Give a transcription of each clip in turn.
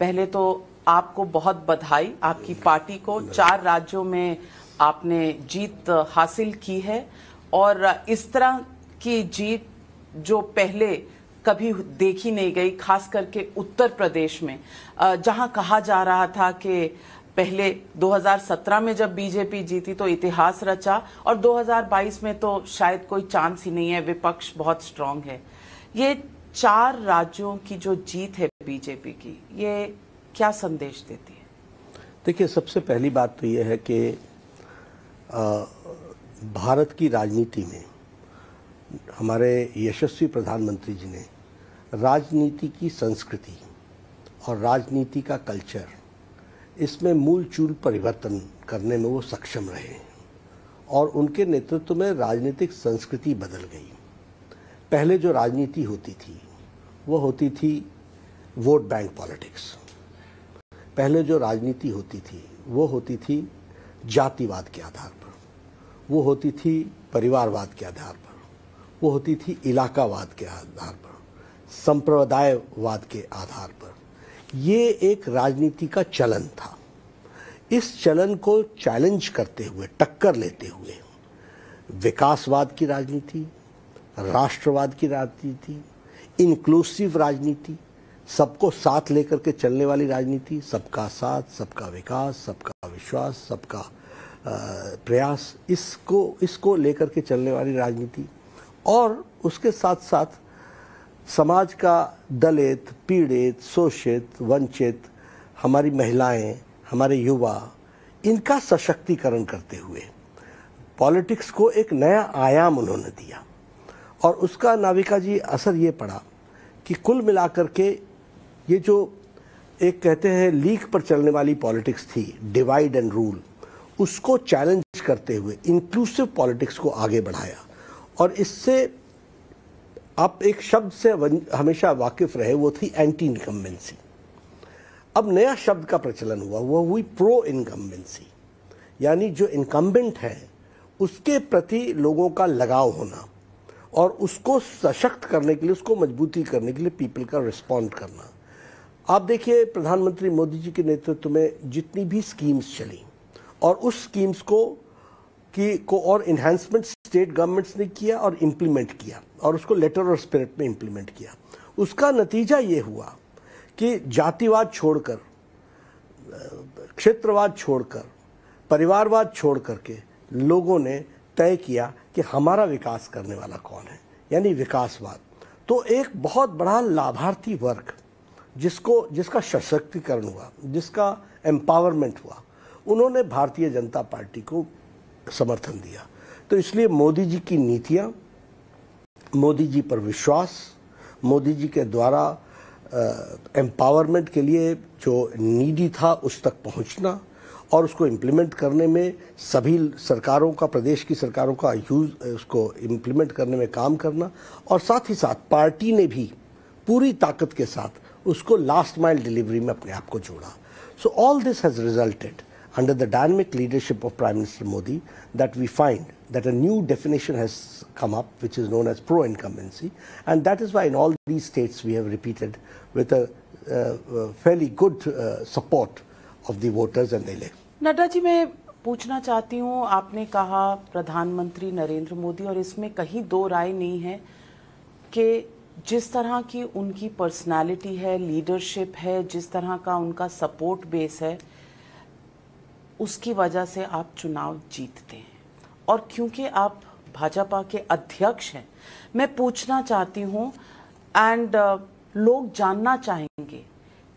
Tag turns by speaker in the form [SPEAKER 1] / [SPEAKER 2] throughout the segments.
[SPEAKER 1] पहले तो आपको बहुत बधाई आपकी पार्टी को चार राज्यों में आपने जीत हासिल की है और इस तरह की जीत जो पहले कभी देखी नहीं गई खास करके उत्तर प्रदेश में जहां कहा जा रहा था कि पहले 2017 में जब बीजेपी जीती तो इतिहास रचा और 2022 में तो शायद कोई चांस ही नहीं है विपक्ष बहुत स्ट्रांग है ये चार राज्यों की जो जीत है बीजेपी की ये क्या संदेश देती है
[SPEAKER 2] देखिए सबसे पहली बात तो यह है कि भारत की राजनीति में हमारे यशस्वी प्रधानमंत्री जी ने राजनीति की संस्कृति और राजनीति का कल्चर इसमें मूल चूल परिवर्तन करने में वो सक्षम रहे और उनके नेतृत्व में राजनीतिक संस्कृति बदल गई पहले जो राजनीति होती थी वो होती थी वोट बैंक पॉलिटिक्स पहले जो राजनीति होती थी वो होती थी जातिवाद के आधार पर वो होती थी परिवारवाद के आधार पर वो होती थी इलाकावाद के आधार पर संप्रदायवाद के आधार पर ये एक राजनीति का चलन था इस चलन को चैलेंज करते हुए टक्कर लेते हुए विकासवाद की राजनीति राष्ट्रवाद की राजनीति इंक्लूसिव राजनीति सबको साथ लेकर के चलने वाली राजनीति सबका साथ सबका विकास सबका विश्वास सबका प्रयास इसको इसको लेकर के चलने वाली राजनीति और उसके साथ साथ समाज का दलित पीड़ित शोषित वंचित हमारी महिलाएं हमारे युवा इनका सशक्तिकरण करते हुए पॉलिटिक्स को एक नया आयाम उन्होंने दिया और उसका नाविका जी असर ये पड़ा कि कुल मिलाकर के ये जो एक कहते हैं लीक पर चलने वाली पॉलिटिक्स थी डिवाइड एंड रूल उसको चैलेंज करते हुए इंक्लूसिव पॉलिटिक्स को आगे बढ़ाया और इससे आप एक शब्द से हमेशा वाकिफ रहे वो थी एंटी इनकम्बेंसी अब नया शब्द का प्रचलन हुआ वह हुई प्रो इनकम्बेंसी यानी जो इनकम्बेंट है उसके प्रति लोगों का लगाव होना और उसको सशक्त करने के लिए उसको मजबूती करने के लिए पीपल का रिस्पॉन्ड करना आप देखिए प्रधानमंत्री मोदी जी के नेतृत्व में जितनी भी स्कीम्स चली और उस स्कीम्स को की को और इन्हेंसमेंट स्टेट गवर्नमेंट्स ने किया और इम्प्लीमेंट किया और उसको लेटर और स्पिरिट में इम्प्लीमेंट किया उसका नतीजा ये हुआ कि जातिवाद छोड़कर क्षेत्रवाद छोड़कर परिवारवाद छोड़ करके लोगों ने तय किया कि हमारा विकास करने वाला कौन है यानी विकासवाद तो एक बहुत बड़ा लाभार्थी वर्ग जिसको जिसका सशक्तिकरण हुआ जिसका एम्पावरमेंट हुआ उन्होंने भारतीय जनता पार्टी को समर्थन दिया तो इसलिए मोदी जी की नीतियाँ मोदी जी पर विश्वास मोदी जी के द्वारा एम्पावरमेंट के लिए जो नीडी था उस तक पहुंचना और उसको इम्प्लीमेंट करने में सभी सरकारों का प्रदेश की सरकारों का यूज उसको इम्प्लीमेंट करने में काम करना और साथ ही साथ पार्टी ने भी पूरी ताकत के साथ उसको लास्ट माइल डिलीवरी में अपने आप को जोड़ा so all this has resulted under the dynamic leadership of prime minister Modi that we find that a new definition has come up which is known as pro incumbency and that is why in all these states we have repeated with a good support of दोटर्स voters and
[SPEAKER 1] Nadda ji मैं पूछना चाहती हूँ आपने कहा प्रधानमंत्री नरेंद्र मोदी और इसमें कहीं दो राय नहीं है कि जिस तरह की उनकी पर्सनालिटी है लीडरशिप है जिस तरह का उनका सपोर्ट बेस है उसकी वजह से आप चुनाव जीतते हैं और क्योंकि आप भाजपा के अध्यक्ष हैं मैं पूछना चाहती हूँ एंड uh, लोग जानना चाहेंगे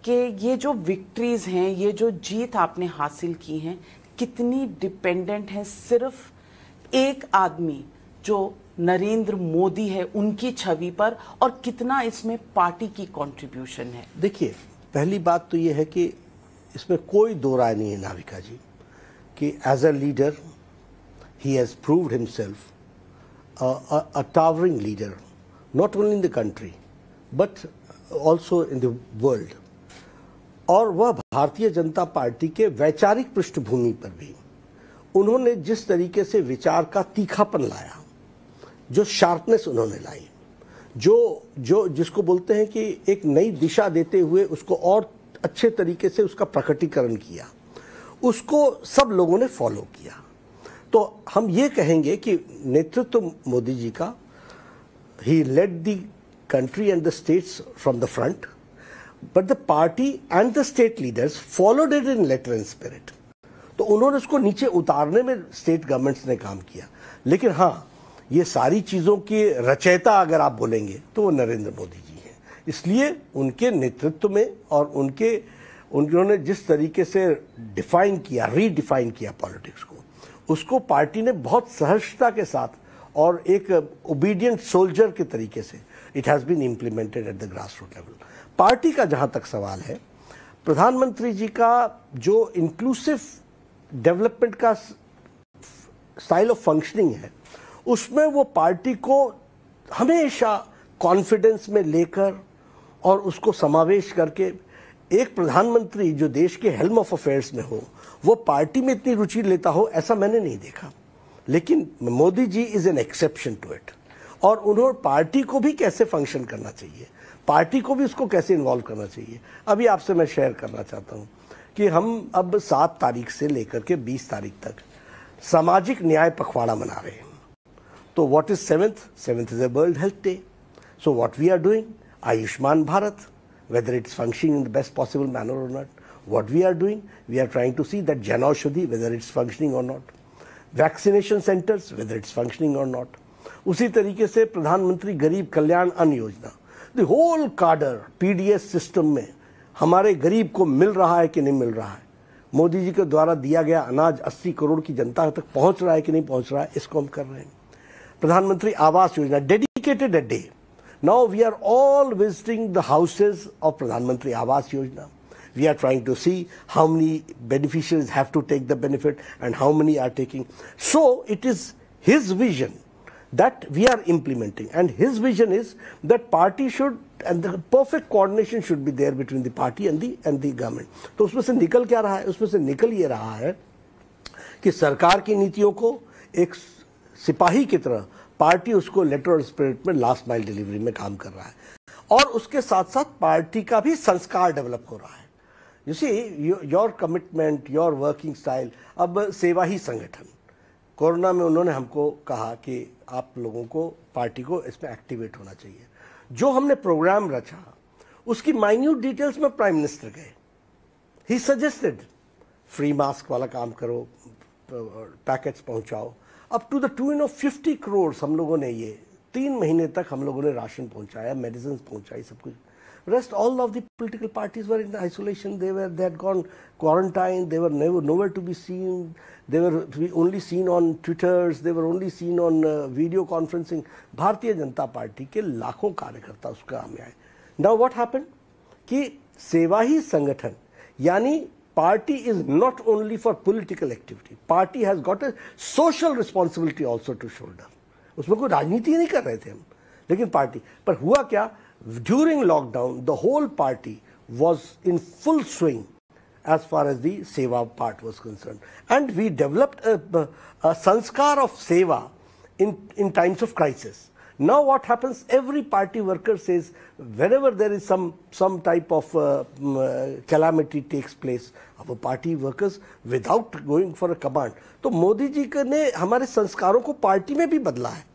[SPEAKER 1] कि ये जो विक्ट्रीज हैं ये जो जीत आपने हासिल की हैं कितनी डिपेंडेंट है सिर्फ एक आदमी जो नरेंद्र मोदी है उनकी छवि पर और कितना इसमें पार्टी की कंट्रीब्यूशन है देखिए पहली बात तो
[SPEAKER 2] ये है कि इसमें कोई दो राय नहीं है नाविका जी कि as a leader he has proved himself a towering leader not only in the country but also in the world और वह भारतीय जनता पार्टी के वैचारिक पृष्ठभूमि पर भी उन्होंने जिस तरीके से विचार का तीखापन लाया जो शार्पनेस उन्होंने लाई जो जो जिसको बोलते हैं कि एक नई दिशा देते हुए उसको और अच्छे तरीके से उसका प्रकटीकरण किया उसको सब लोगों ने फॉलो किया तो हम ये कहेंगे कि नेतृत्व मोदी जी का he led the country and the states from the front but the party and the state leaders followed it in letter and spirit तो उन्होंने उसको नीचे उतारने में स्टेट गवर्नमेंट्स ने काम किया लेकिन हाँ ये सारी चीज़ों की रचयिता अगर आप बोलेंगे तो वो नरेंद्र मोदी जी हैं इसलिए उनके नेतृत्व में और उनके उन्होंने जिस तरीके से डिफाइन किया रीडिफाइन किया पॉलिटिक्स को उसको पार्टी ने बहुत सहजता के साथ और एक ओबीडियंट सोल्जर के तरीके से it has been implemented at the grass root level party का जहाँ तक सवाल है प्रधानमंत्री जी का जो इंक्लूसिव डेवलपमेंट का स्टाइल ऑफ फंक्शनिंग है उसमें वो पार्टी को हमेशा कॉन्फिडेंस में लेकर और उसको समावेश करके एक प्रधानमंत्री जो देश के हेल्म ऑफ अफेयर्स में हो वो पार्टी में इतनी रुचि लेता हो ऐसा मैंने नहीं देखा लेकिन Modi ji is an exception to it और उन्होंने पार्टी को भी कैसे फंक्शन करना चाहिए पार्टी को भी उसको कैसे इन्वॉल्व करना चाहिए अभी आपसे मैं शेयर करना चाहता हूँ कि हम अब सात तारीख से लेकर के बीस तारीख तक सामाजिक न्याय पखवाड़ा मना रहे हैं तो what is seventh seventh is a world health day so what we are doing Ayushman Bharat whether it's functioning in the best possible manner or not what we are doing we are trying to see that Jan Aushadhi whether it's functioning or not vaccination centers whether it's functioning or not उसी तरीके से Pradhan Mantri Garib Kalyan Anna Yojana the whole cadre PDS system में हमारे गरीब को मिल रहा है कि नहीं मिल रहा है मोदी जी के द्वारा दिया गया अनाज 80 करोड़ की जनता तक पहुंच रहा है कि नहीं पहुंच रहा है इसको हम कर रहे हैं Pradhan Awas Yojana, dedicated a day. Now we are all visiting the houses of Pradhan Mantri Awas Yojana. We are trying to see how many beneficiaries have to take the benefit and how many are taking. So it is his vision that we are implementing. And his vision is that party should and the perfect coordination should be there between the party and the and the government. तो उसमें से निकल क्या रहा है उसमें से निकल ये रहा है कि सरकार की नीतियों को एक सिपाही की तरह पार्टी उसको लेटर और स्पिरिट में लास्ट माइल डिलीवरी में काम कर रहा है और उसके साथ साथ पार्टी का भी संस्कार डेवलप हो रहा है you see your commitment your working style अब सेवा ही संगठन कोरोना में उन्होंने हमको कहा कि आप लोगों को पार्टी को इसमें एक्टिवेट होना चाहिए जो हमने प्रोग्राम रचा उसकी माइन्यूट डिटेल्स में प्राइम मिनिस्टर गए ही सजेस्टेड फ्री मास्क वाला काम करो पैकेट्स पहुंचाओ up to the tune of fifty crore हम लोगों ने ये तीन महीने तक हम लोगों ने राशन पहुंचाया मेडिसिन पहुंचाई सब कुछ rest all of the political parties were in isolation they were that gone quarantine they were never nowhere to be seen they were only seen on Twitters they were only seen on video conferencing Bharatiya Janata party के लाखों कार्यकर्ता उसका में आए now what happen कि सेवा ही संगठन यानी party is not only for political activity. Party has got a social responsibility also to shoulder. उसमें कोई राजनीति नहीं कर रहे थे हम लेकिन party. पर हुआ क्या During lockdown, the whole party was in full swing as far as the seva part was concerned. And we developed a, a sanskar of seva in, in times of crisis. Now what happens, every party worker says, whenever there is some, some type of uh, um, uh, calamity takes place, our party workers without going for a command. to modi ji ने हमारे संस्कारों को party में भी बदला है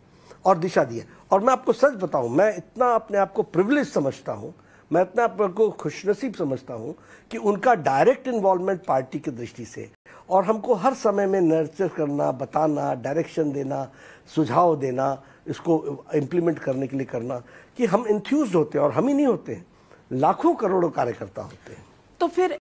[SPEAKER 2] और दिशा दी है और मैं आपको सच बताऊं मैं इतना अपने आप को प्रिविलेज समझता हूं मैं अपने आप को खुशनसीब समझता हूं कि उनका डायरेक्ट इन्वॉल्वमेंट पार्टी की दृष्टि से और हमको हर समय में नर्चर करना बताना डायरेक्शन देना सुझाव देना इसको इम्प्लीमेंट करने के लिए करना कि हम इंथ्यूज होते हैं और हम ही नहीं होते हैं लाखों करोड़ों कार्यकर्ता होते हैं
[SPEAKER 1] तो फिर